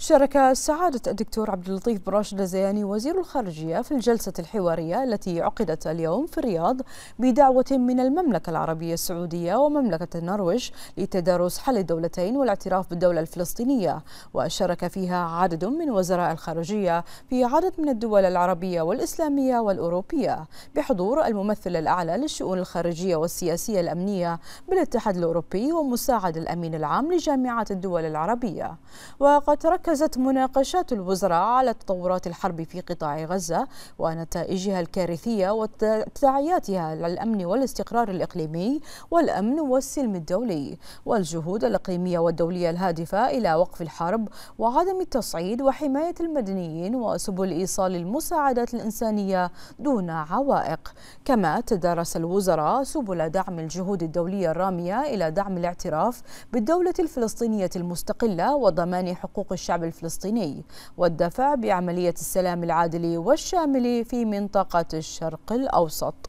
شارك سعادة الدكتور عبد اللطيف براشد الزياني وزير الخارجية في الجلسة الحوارية التي عقدت اليوم في الرياض بدعوة من المملكة العربية السعودية ومملكة النرويج لتدارس حل الدولتين والاعتراف بالدولة الفلسطينية وشارك فيها عدد من وزراء الخارجية في عدد من الدول العربية والإسلامية والأوروبية بحضور الممثل الأعلى للشؤون الخارجية والسياسية الأمنية بالاتحاد الأوروبي ومساعد الأمين العام لجامعة الدول العربية وقد ترك ركزت مناقشات الوزراء على تطورات الحرب في قطاع غزة ونتائجها الكارثية وتداعياتها على الأمن والاستقرار الإقليمي والأمن والسلم الدولي والجهود الإقليمية والدولية الهادفة إلى وقف الحرب وعدم التصعيد وحماية المدنيين وسبل إيصال المساعدات الإنسانية دون عوائق كما تدارس الوزراء سبل دعم الجهود الدولية الرامية إلى دعم الاعتراف بالدولة الفلسطينية المستقلة وضمان حقوق الشعب الشعب الفلسطيني والدفع بعملية السلام العادل والشامل في منطقة الشرق الأوسط